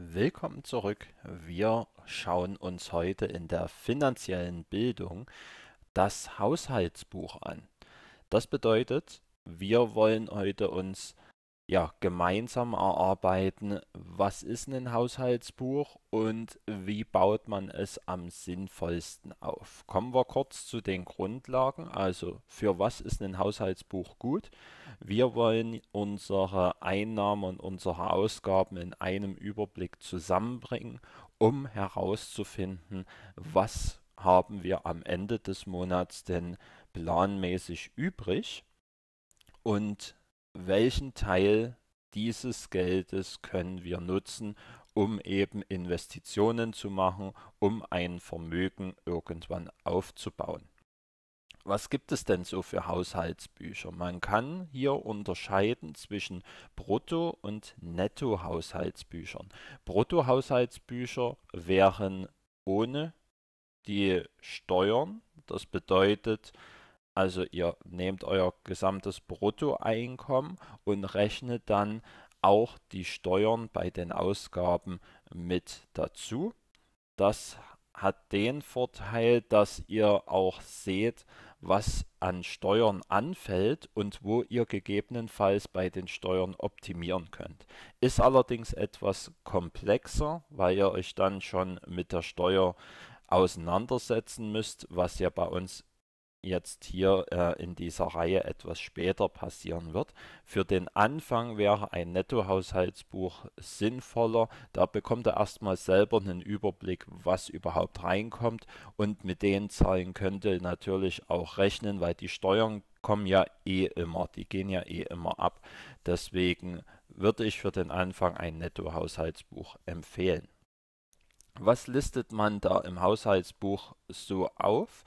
Willkommen zurück. Wir schauen uns heute in der finanziellen Bildung das Haushaltsbuch an. Das bedeutet, wir wollen heute uns ja, gemeinsam erarbeiten, was ist ein Haushaltsbuch und wie baut man es am sinnvollsten auf. Kommen wir kurz zu den Grundlagen, also für was ist ein Haushaltsbuch gut. Wir wollen unsere Einnahmen und unsere Ausgaben in einem Überblick zusammenbringen, um herauszufinden, was haben wir am Ende des Monats denn planmäßig übrig. Und welchen Teil dieses Geldes können wir nutzen, um eben Investitionen zu machen, um ein Vermögen irgendwann aufzubauen. Was gibt es denn so für Haushaltsbücher? Man kann hier unterscheiden zwischen Brutto- und Netto-Haushaltsbüchern. Brutto-Haushaltsbücher wären ohne die Steuern, das bedeutet, also ihr nehmt euer gesamtes Bruttoeinkommen und rechnet dann auch die Steuern bei den Ausgaben mit dazu. Das hat den Vorteil, dass ihr auch seht, was an Steuern anfällt und wo ihr gegebenenfalls bei den Steuern optimieren könnt. Ist allerdings etwas komplexer, weil ihr euch dann schon mit der Steuer auseinandersetzen müsst, was ja bei uns jetzt hier äh, in dieser Reihe etwas später passieren wird. Für den Anfang wäre ein Nettohaushaltsbuch sinnvoller. Da bekommt er erstmal selber einen Überblick, was überhaupt reinkommt und mit den Zahlen könnte natürlich auch rechnen, weil die Steuern kommen ja eh immer, die gehen ja eh immer ab. Deswegen würde ich für den Anfang ein Nettohaushaltsbuch empfehlen. Was listet man da im Haushaltsbuch so auf?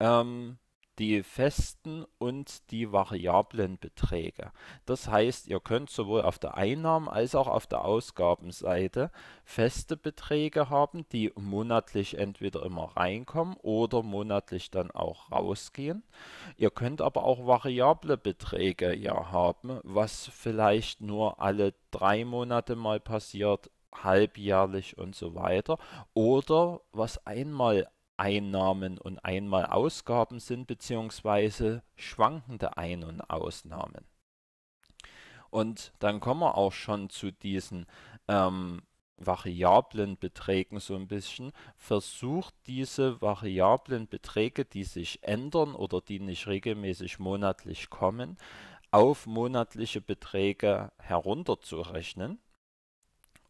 ähm, die festen und die variablen Beträge. Das heißt, ihr könnt sowohl auf der Einnahmen- als auch auf der Ausgabenseite feste Beträge haben, die monatlich entweder immer reinkommen oder monatlich dann auch rausgehen. Ihr könnt aber auch variable Beträge ja haben, was vielleicht nur alle drei Monate mal passiert, halbjährlich und so weiter oder was einmal Einnahmen und einmal Ausgaben sind, beziehungsweise schwankende Ein- und Ausnahmen. Und dann kommen wir auch schon zu diesen ähm, variablen Beträgen so ein bisschen, versucht diese variablen Beträge, die sich ändern oder die nicht regelmäßig monatlich kommen, auf monatliche Beträge herunterzurechnen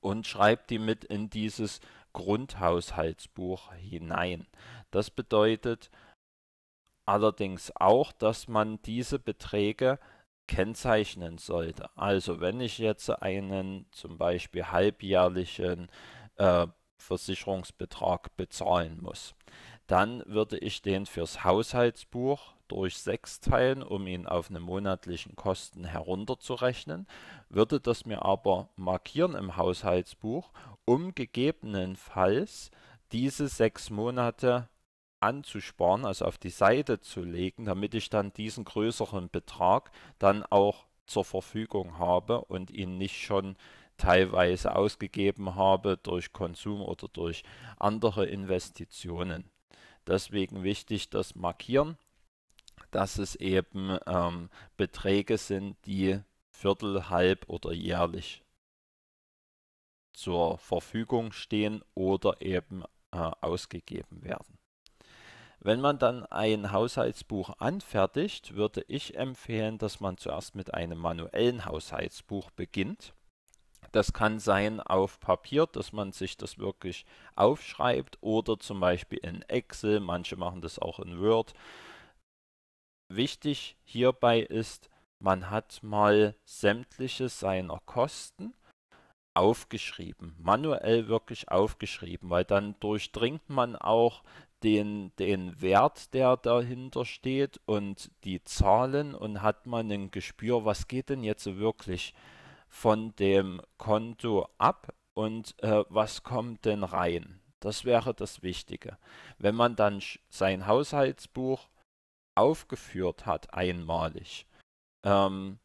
und schreibt die mit in dieses Grundhaushaltsbuch hinein. Das bedeutet allerdings auch, dass man diese Beträge kennzeichnen sollte. Also wenn ich jetzt einen zum Beispiel halbjährlichen äh, Versicherungsbetrag bezahlen muss, dann würde ich den fürs Haushaltsbuch durch 6 teilen, um ihn auf eine monatlichen Kosten herunterzurechnen, würde das mir aber markieren im Haushaltsbuch, um gegebenenfalls diese 6 Monate anzusparen, also auf die Seite zu legen, damit ich dann diesen größeren Betrag dann auch zur Verfügung habe und ihn nicht schon teilweise ausgegeben habe durch Konsum oder durch andere Investitionen. Deswegen wichtig das Markieren dass es eben ähm, Beträge sind, die viertel-, halb- oder jährlich zur Verfügung stehen oder eben äh, ausgegeben werden. Wenn man dann ein Haushaltsbuch anfertigt, würde ich empfehlen, dass man zuerst mit einem manuellen Haushaltsbuch beginnt. Das kann sein auf Papier, dass man sich das wirklich aufschreibt oder zum Beispiel in Excel, manche machen das auch in Word Wichtig hierbei ist, man hat mal sämtliche seiner Kosten aufgeschrieben, manuell wirklich aufgeschrieben, weil dann durchdringt man auch den, den Wert, der dahinter steht und die Zahlen und hat man ein Gespür, was geht denn jetzt wirklich von dem Konto ab und äh, was kommt denn rein. Das wäre das Wichtige. Wenn man dann sein Haushaltsbuch aufgeführt hat, einmalig, ähm,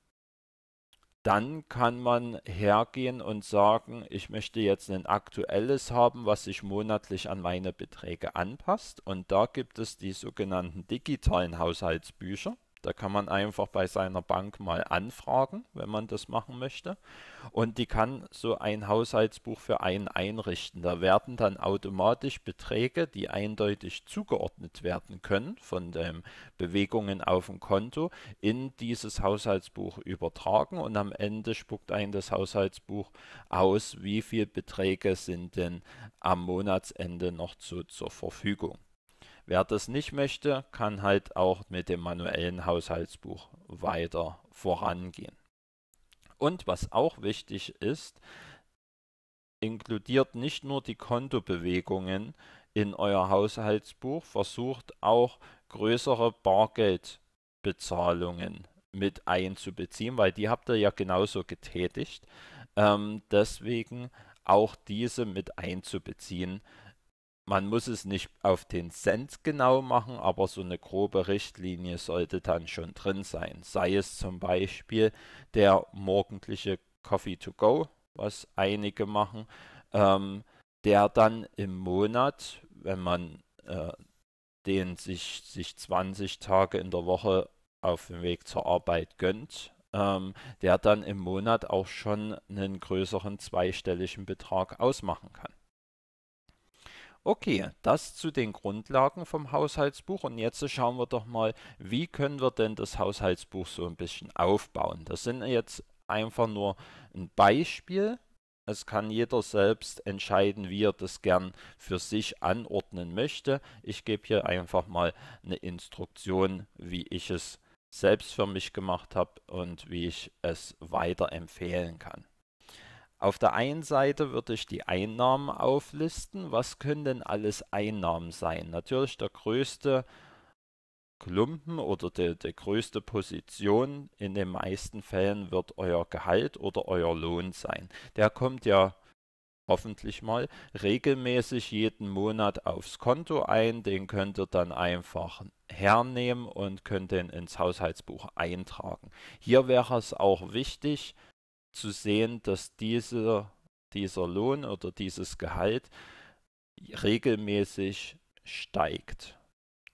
dann kann man hergehen und sagen, ich möchte jetzt ein aktuelles haben, was sich monatlich an meine Beträge anpasst. Und da gibt es die sogenannten digitalen Haushaltsbücher. Da kann man einfach bei seiner Bank mal anfragen, wenn man das machen möchte. Und die kann so ein Haushaltsbuch für einen einrichten. Da werden dann automatisch Beträge, die eindeutig zugeordnet werden können von den Bewegungen auf dem Konto, in dieses Haushaltsbuch übertragen. Und am Ende spuckt ein das Haushaltsbuch aus, wie viele Beträge sind denn am Monatsende noch zu, zur Verfügung. Wer das nicht möchte, kann halt auch mit dem manuellen Haushaltsbuch weiter vorangehen. Und was auch wichtig ist, inkludiert nicht nur die Kontobewegungen in euer Haushaltsbuch, versucht auch größere Bargeldbezahlungen mit einzubeziehen, weil die habt ihr ja genauso getätigt. Ähm, deswegen auch diese mit einzubeziehen, man muss es nicht auf den Cent genau machen, aber so eine grobe Richtlinie sollte dann schon drin sein. Sei es zum Beispiel der morgendliche Coffee to Go, was einige machen, ähm, der dann im Monat, wenn man äh, den sich, sich 20 Tage in der Woche auf dem Weg zur Arbeit gönnt, ähm, der dann im Monat auch schon einen größeren zweistelligen Betrag ausmachen kann. Okay, das zu den Grundlagen vom Haushaltsbuch und jetzt schauen wir doch mal, wie können wir denn das Haushaltsbuch so ein bisschen aufbauen. Das sind jetzt einfach nur ein Beispiel. Es kann jeder selbst entscheiden, wie er das gern für sich anordnen möchte. Ich gebe hier einfach mal eine Instruktion, wie ich es selbst für mich gemacht habe und wie ich es weiterempfehlen kann. Auf der einen Seite würde ich die Einnahmen auflisten. Was können denn alles Einnahmen sein? Natürlich der größte Klumpen oder die, die größte Position in den meisten Fällen wird euer Gehalt oder euer Lohn sein. Der kommt ja hoffentlich mal regelmäßig jeden Monat aufs Konto ein. Den könnt ihr dann einfach hernehmen und könnt den ins Haushaltsbuch eintragen. Hier wäre es auch wichtig, zu sehen, dass diese, dieser Lohn oder dieses Gehalt regelmäßig steigt.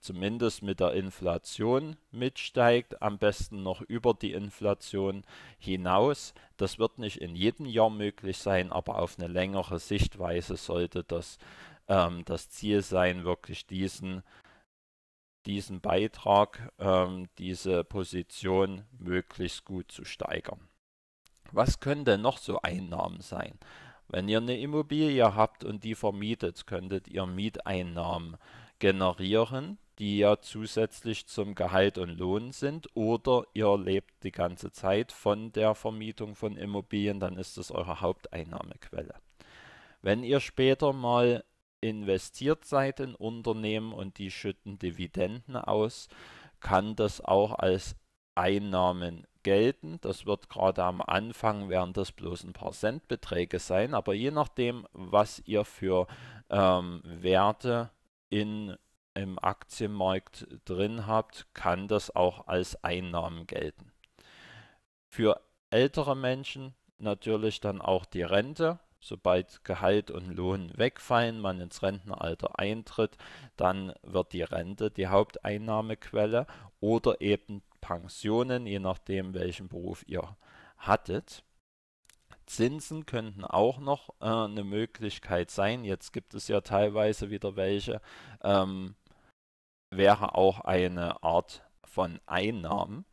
Zumindest mit der Inflation mitsteigt, am besten noch über die Inflation hinaus. Das wird nicht in jedem Jahr möglich sein, aber auf eine längere Sichtweise sollte das ähm, das Ziel sein, wirklich diesen, diesen Beitrag, ähm, diese Position möglichst gut zu steigern. Was können denn noch so Einnahmen sein? Wenn ihr eine Immobilie habt und die vermietet, könntet ihr Mieteinnahmen generieren, die ja zusätzlich zum Gehalt und Lohn sind, oder ihr lebt die ganze Zeit von der Vermietung von Immobilien, dann ist das eure Haupteinnahmequelle. Wenn ihr später mal investiert seid in Unternehmen und die schütten Dividenden aus, kann das auch als Einnahmen gelten. Das wird gerade am Anfang werden das bloß ein paar Centbeträge sein, aber je nachdem, was ihr für ähm, Werte in, im Aktienmarkt drin habt, kann das auch als Einnahmen gelten. Für ältere Menschen natürlich dann auch die Rente. Sobald Gehalt und Lohn wegfallen, man ins Rentenalter eintritt, dann wird die Rente die Haupteinnahmequelle oder eben Pensionen, je nachdem, welchen Beruf ihr hattet. Zinsen könnten auch noch äh, eine Möglichkeit sein. Jetzt gibt es ja teilweise wieder welche. Ähm, wäre auch eine Art von Einnahmen.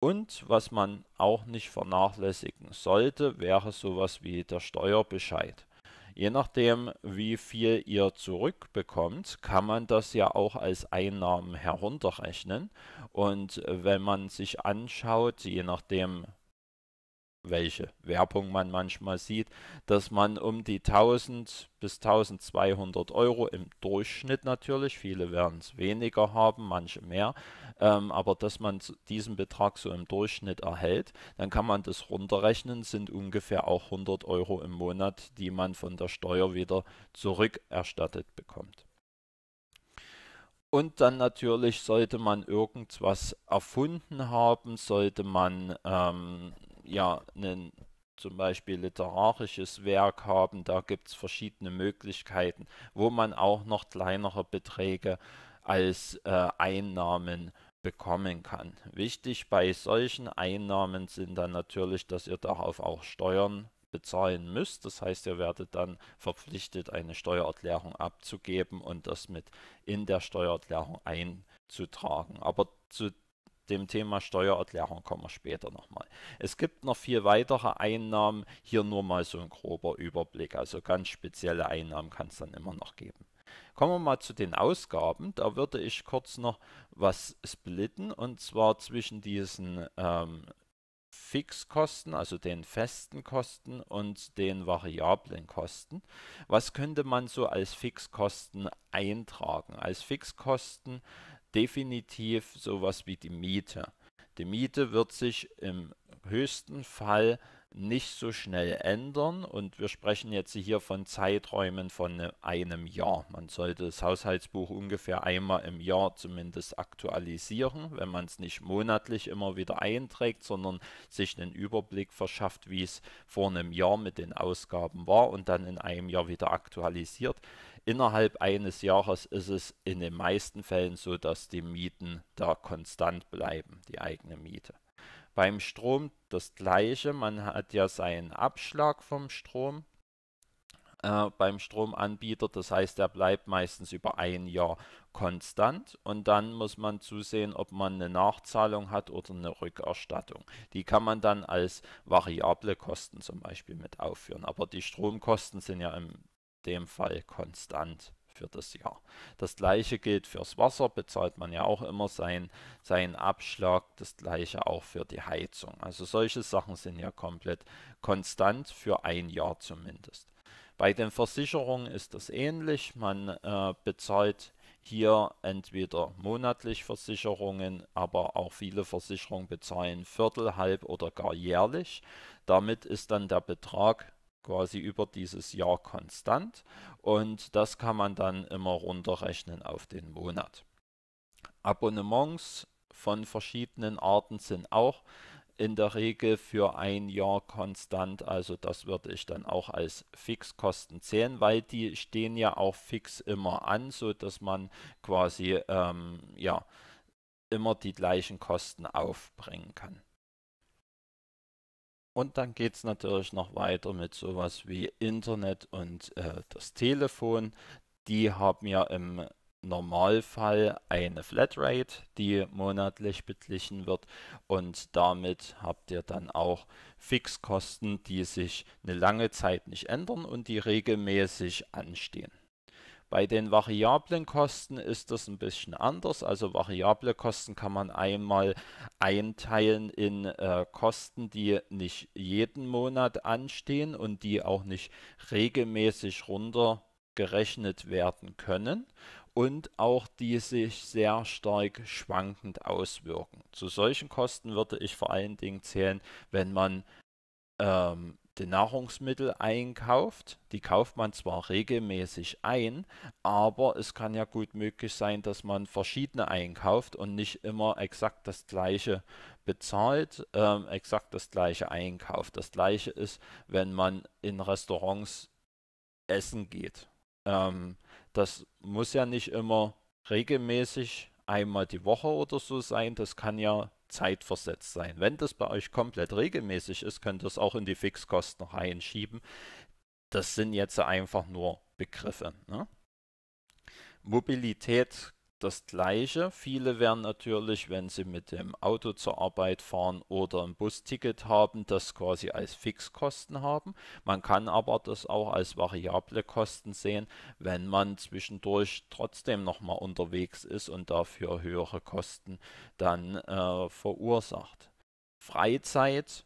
Und was man auch nicht vernachlässigen sollte, wäre sowas wie der Steuerbescheid. Je nachdem, wie viel ihr zurückbekommt, kann man das ja auch als Einnahmen herunterrechnen. Und wenn man sich anschaut, je nachdem, welche Werbung man manchmal sieht, dass man um die 1000 bis 1200 Euro im Durchschnitt natürlich, viele werden es weniger haben, manche mehr, ähm, aber dass man diesen Betrag so im Durchschnitt erhält, dann kann man das runterrechnen, sind ungefähr auch 100 Euro im Monat, die man von der Steuer wieder zurückerstattet bekommt. Und dann natürlich sollte man irgendwas erfunden haben, sollte man ähm, ja ein zum Beispiel literarisches Werk haben, da gibt es verschiedene Möglichkeiten, wo man auch noch kleinere Beträge als äh, Einnahmen bekommen kann. Wichtig bei solchen Einnahmen sind dann natürlich, dass ihr darauf auch Steuern bezahlen müsst. Das heißt, ihr werdet dann verpflichtet, eine Steuererklärung abzugeben und das mit in der Steuererklärung einzutragen. Aber zu dem Thema Steuererklärung kommen wir später nochmal. Es gibt noch viel weitere Einnahmen, hier nur mal so ein grober Überblick. Also ganz spezielle Einnahmen kann es dann immer noch geben. Kommen wir mal zu den Ausgaben. Da würde ich kurz noch was splitten und zwar zwischen diesen ähm, Fixkosten, also den festen Kosten und den variablen Kosten. Was könnte man so als Fixkosten eintragen? Als Fixkosten definitiv sowas wie die Miete. Die Miete wird sich im höchsten Fall nicht so schnell ändern. Und wir sprechen jetzt hier von Zeiträumen von ne, einem Jahr. Man sollte das Haushaltsbuch ungefähr einmal im Jahr zumindest aktualisieren, wenn man es nicht monatlich immer wieder einträgt, sondern sich einen Überblick verschafft, wie es vor einem Jahr mit den Ausgaben war und dann in einem Jahr wieder aktualisiert. Innerhalb eines Jahres ist es in den meisten Fällen so, dass die Mieten da konstant bleiben, die eigene Miete. Beim Strom das gleiche, man hat ja seinen Abschlag vom Strom äh, beim Stromanbieter, das heißt, der bleibt meistens über ein Jahr konstant und dann muss man zusehen, ob man eine Nachzahlung hat oder eine Rückerstattung. Die kann man dann als variable Kosten zum Beispiel mit aufführen, aber die Stromkosten sind ja im dem Fall konstant für das Jahr. Das gleiche gilt fürs Wasser, bezahlt man ja auch immer seinen sein Abschlag, das gleiche auch für die Heizung. Also solche Sachen sind ja komplett konstant für ein Jahr zumindest. Bei den Versicherungen ist das ähnlich, man äh, bezahlt hier entweder monatlich Versicherungen, aber auch viele Versicherungen bezahlen viertelhalb oder gar jährlich. Damit ist dann der Betrag quasi über dieses Jahr konstant und das kann man dann immer runterrechnen auf den Monat. Abonnements von verschiedenen Arten sind auch in der Regel für ein Jahr konstant. Also das würde ich dann auch als Fixkosten zählen, weil die stehen ja auch fix immer an, so dass man quasi ähm, ja immer die gleichen Kosten aufbringen kann. Und dann geht es natürlich noch weiter mit sowas wie Internet und äh, das Telefon. Die haben ja im Normalfall eine Flatrate, die monatlich beglichen wird und damit habt ihr dann auch Fixkosten, die sich eine lange Zeit nicht ändern und die regelmäßig anstehen. Bei den variablen Kosten ist das ein bisschen anders. Also variable Kosten kann man einmal einteilen in äh, Kosten, die nicht jeden Monat anstehen und die auch nicht regelmäßig runtergerechnet werden können und auch die sich sehr stark schwankend auswirken. Zu solchen Kosten würde ich vor allen Dingen zählen, wenn man ähm, bestimmte Nahrungsmittel einkauft. Die kauft man zwar regelmäßig ein, aber es kann ja gut möglich sein, dass man verschiedene einkauft und nicht immer exakt das gleiche bezahlt, ähm, exakt das gleiche einkauft. Das gleiche ist, wenn man in Restaurants essen geht. Ähm, das muss ja nicht immer regelmäßig einmal die Woche oder so sein. Das kann ja zeitversetzt sein. Wenn das bei euch komplett regelmäßig ist, könnt ihr es auch in die Fixkosten reinschieben. Das sind jetzt einfach nur Begriffe. Ne? Mobilität das Gleiche. Viele werden natürlich, wenn sie mit dem Auto zur Arbeit fahren oder ein Busticket haben, das quasi als Fixkosten haben. Man kann aber das auch als variable Kosten sehen, wenn man zwischendurch trotzdem nochmal unterwegs ist und dafür höhere Kosten dann äh, verursacht. Freizeit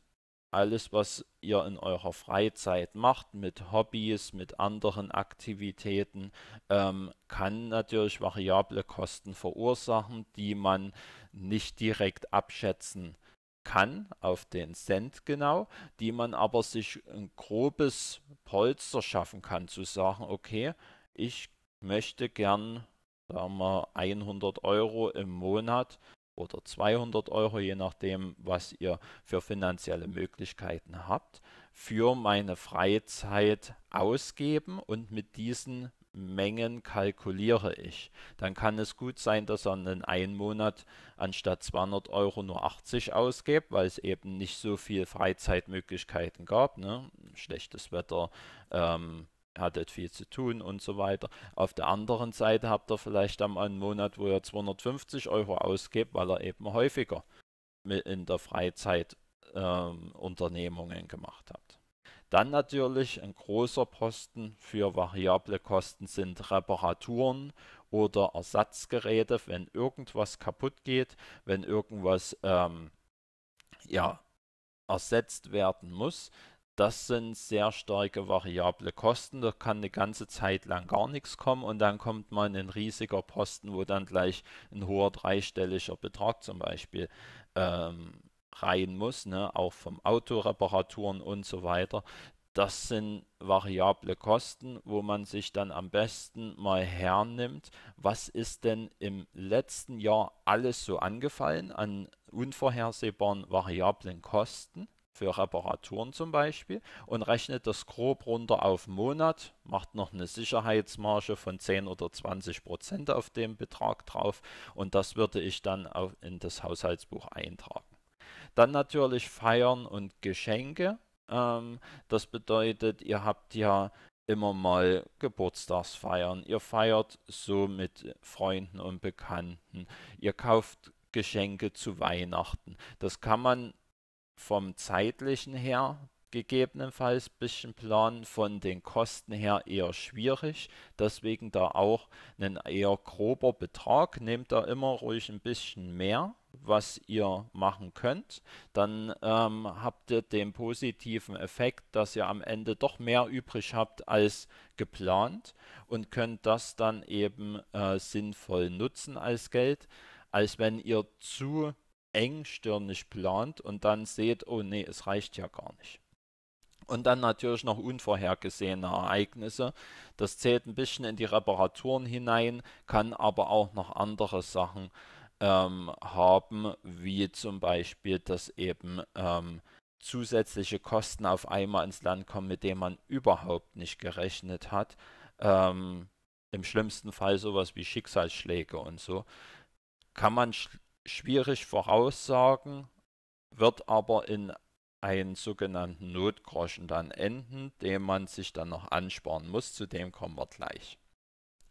alles, was ihr in eurer Freizeit macht, mit Hobbys, mit anderen Aktivitäten, ähm, kann natürlich variable Kosten verursachen, die man nicht direkt abschätzen kann, auf den Cent genau, die man aber sich ein grobes Polster schaffen kann, zu sagen, okay, ich möchte gern, sagen wir, 100 Euro im Monat oder 200 Euro, je nachdem, was ihr für finanzielle Möglichkeiten habt, für meine Freizeit ausgeben und mit diesen Mengen kalkuliere ich. Dann kann es gut sein, dass er in einem Monat anstatt 200 Euro nur 80 ausgibt, weil es eben nicht so viel Freizeitmöglichkeiten gab. Ne? Schlechtes Wetter, ähm, hattet viel zu tun und so weiter. Auf der anderen Seite habt ihr vielleicht einmal einen Monat, wo ihr 250 Euro ausgebt, weil ihr eben häufiger in der Freizeit ähm, Unternehmungen gemacht habt. Dann natürlich ein großer Posten für variable Kosten sind Reparaturen oder Ersatzgeräte, wenn irgendwas kaputt geht, wenn irgendwas ähm, ja, ersetzt werden muss, das sind sehr starke variable Kosten. Da kann eine ganze Zeit lang gar nichts kommen und dann kommt mal ein riesiger Posten, wo dann gleich ein hoher dreistelliger Betrag zum Beispiel ähm, rein muss, ne? auch vom Autoreparaturen und so weiter. Das sind variable Kosten, wo man sich dann am besten mal hernimmt, was ist denn im letzten Jahr alles so angefallen an unvorhersehbaren variablen Kosten für Reparaturen zum Beispiel und rechnet das grob runter auf Monat, macht noch eine Sicherheitsmarge von 10 oder 20 Prozent auf dem Betrag drauf und das würde ich dann in das Haushaltsbuch eintragen. Dann natürlich Feiern und Geschenke. Ähm, das bedeutet, ihr habt ja immer mal Geburtstagsfeiern. Ihr feiert so mit Freunden und Bekannten. Ihr kauft Geschenke zu Weihnachten. Das kann man vom zeitlichen her gegebenenfalls ein bisschen planen, von den Kosten her eher schwierig. Deswegen da auch ein eher grober Betrag. Nehmt da immer ruhig ein bisschen mehr, was ihr machen könnt. Dann ähm, habt ihr den positiven Effekt, dass ihr am Ende doch mehr übrig habt als geplant und könnt das dann eben äh, sinnvoll nutzen als Geld, als wenn ihr zu engstirnig plant und dann seht, oh nee, es reicht ja gar nicht. Und dann natürlich noch unvorhergesehene Ereignisse. Das zählt ein bisschen in die Reparaturen hinein, kann aber auch noch andere Sachen ähm, haben, wie zum Beispiel, dass eben ähm, zusätzliche Kosten auf einmal ins Land kommen, mit denen man überhaupt nicht gerechnet hat. Ähm, Im schlimmsten Fall sowas wie Schicksalsschläge und so. Kann man schwierig voraussagen, wird aber in einen sogenannten Notgroschen dann enden, den man sich dann noch ansparen muss, zu dem kommen wir gleich.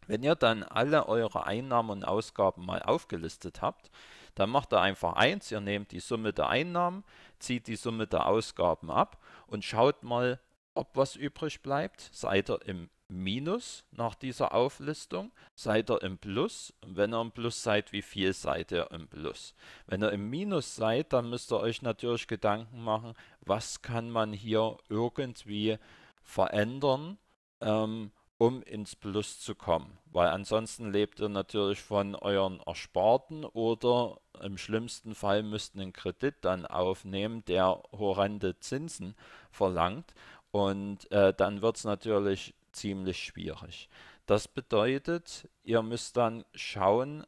Wenn ihr dann alle eure Einnahmen und Ausgaben mal aufgelistet habt, dann macht ihr einfach eins, ihr nehmt die Summe der Einnahmen, zieht die Summe der Ausgaben ab und schaut mal, ob was übrig bleibt. Seid ihr im Minus nach dieser Auflistung, seid ihr im Plus. Und wenn ihr im Plus seid, wie viel seid ihr im Plus? Wenn ihr im Minus seid, dann müsst ihr euch natürlich Gedanken machen, was kann man hier irgendwie verändern, ähm, um ins Plus zu kommen. Weil ansonsten lebt ihr natürlich von euren Ersparten oder im schlimmsten Fall müsst ihr einen Kredit dann aufnehmen, der horrende Zinsen verlangt. Und äh, dann wird es natürlich ziemlich schwierig. Das bedeutet, ihr müsst dann schauen,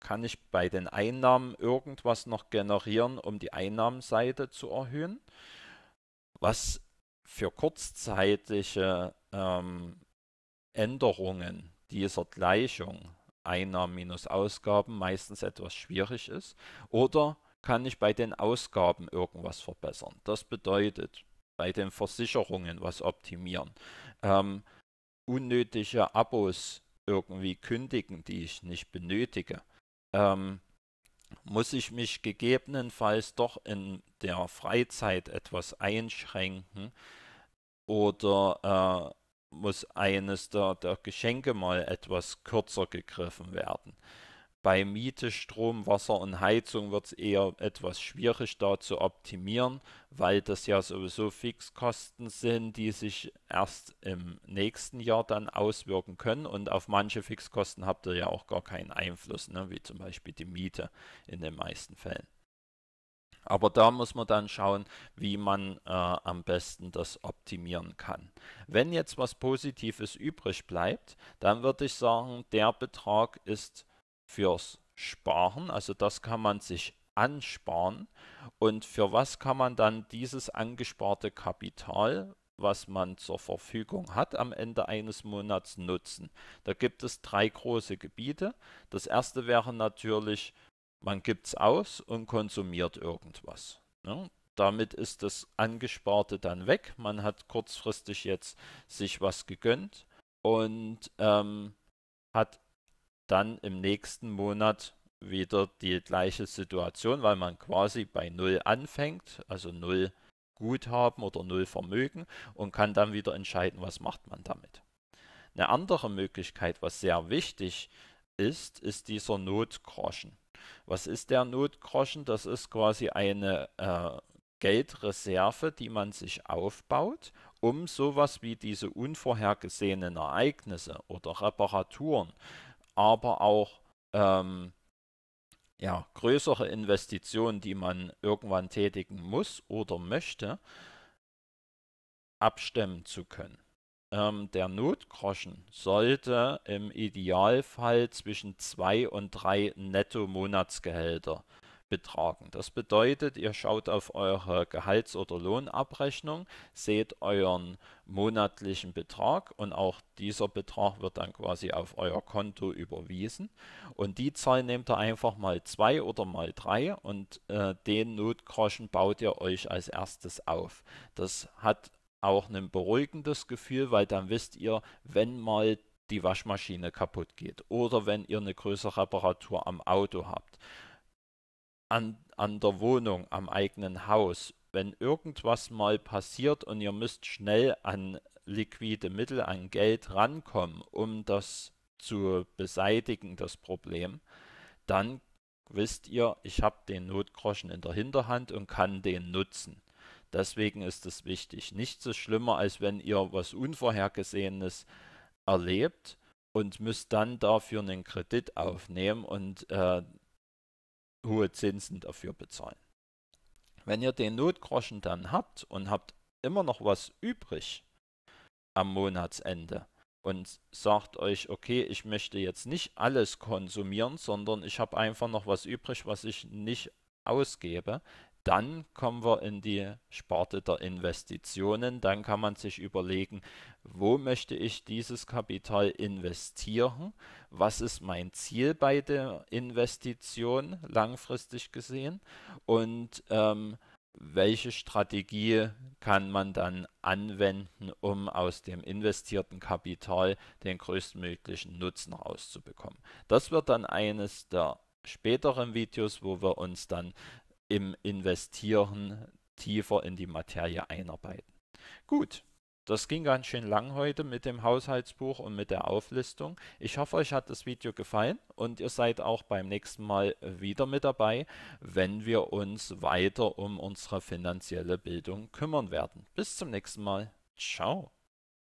kann ich bei den Einnahmen irgendwas noch generieren, um die Einnahmenseite zu erhöhen, was für kurzzeitige ähm, Änderungen dieser Gleichung Einnahmen minus Ausgaben meistens etwas schwierig ist, oder kann ich bei den Ausgaben irgendwas verbessern. Das bedeutet, bei den Versicherungen was optimieren ähm, unnötige Abos irgendwie kündigen, die ich nicht benötige, ähm, muss ich mich gegebenenfalls doch in der Freizeit etwas einschränken oder äh, muss eines der, der Geschenke mal etwas kürzer gegriffen werden. Bei Miete, Strom, Wasser und Heizung wird es eher etwas schwierig, da zu optimieren, weil das ja sowieso Fixkosten sind, die sich erst im nächsten Jahr dann auswirken können. Und auf manche Fixkosten habt ihr ja auch gar keinen Einfluss, ne? wie zum Beispiel die Miete in den meisten Fällen. Aber da muss man dann schauen, wie man äh, am besten das optimieren kann. Wenn jetzt was Positives übrig bleibt, dann würde ich sagen, der Betrag ist fürs Sparen. Also das kann man sich ansparen. Und für was kann man dann dieses angesparte Kapital, was man zur Verfügung hat, am Ende eines Monats nutzen? Da gibt es drei große Gebiete. Das erste wäre natürlich, man gibt es aus und konsumiert irgendwas. Ne? Damit ist das Angesparte dann weg. Man hat kurzfristig jetzt sich was gegönnt und ähm, hat dann im nächsten Monat wieder die gleiche Situation, weil man quasi bei Null anfängt, also Null Guthaben oder Null Vermögen und kann dann wieder entscheiden, was macht man damit. Eine andere Möglichkeit, was sehr wichtig ist, ist dieser Notgroschen. Was ist der Notgroschen? Das ist quasi eine äh, Geldreserve, die man sich aufbaut, um sowas wie diese unvorhergesehenen Ereignisse oder Reparaturen aber auch ähm, ja, größere Investitionen, die man irgendwann tätigen muss oder möchte, abstimmen zu können. Ähm, der Notgroschen sollte im Idealfall zwischen zwei und drei Netto-Monatsgehälter betragen. Das bedeutet, ihr schaut auf eure Gehalts- oder Lohnabrechnung, seht euren monatlichen Betrag und auch dieser Betrag wird dann quasi auf euer Konto überwiesen. Und die Zahl nehmt ihr einfach mal zwei oder mal drei und äh, den Notgroschen baut ihr euch als erstes auf. Das hat auch ein beruhigendes Gefühl, weil dann wisst ihr, wenn mal die Waschmaschine kaputt geht oder wenn ihr eine größere Reparatur am Auto habt an, an der Wohnung, am eigenen Haus, wenn irgendwas mal passiert und ihr müsst schnell an liquide Mittel, an Geld rankommen, um das zu beseitigen, das Problem, dann wisst ihr, ich habe den Notgroschen in der Hinterhand und kann den nutzen. Deswegen ist es wichtig. Nichts ist schlimmer, als wenn ihr was Unvorhergesehenes erlebt und müsst dann dafür einen Kredit aufnehmen und äh, hohe Zinsen dafür bezahlen. Wenn ihr den Notgroschen dann habt und habt immer noch was übrig am Monatsende und sagt euch, okay, ich möchte jetzt nicht alles konsumieren, sondern ich habe einfach noch was übrig, was ich nicht ausgebe, dann kommen wir in die Sparte der Investitionen. Dann kann man sich überlegen, wo möchte ich dieses Kapital investieren? Was ist mein Ziel bei der Investition langfristig gesehen? Und ähm, welche Strategie kann man dann anwenden, um aus dem investierten Kapital den größtmöglichen Nutzen rauszubekommen? Das wird dann eines der späteren Videos, wo wir uns dann im Investieren tiefer in die Materie einarbeiten. Gut, das ging ganz schön lang heute mit dem Haushaltsbuch und mit der Auflistung. Ich hoffe, euch hat das Video gefallen und ihr seid auch beim nächsten Mal wieder mit dabei, wenn wir uns weiter um unsere finanzielle Bildung kümmern werden. Bis zum nächsten Mal. Ciao.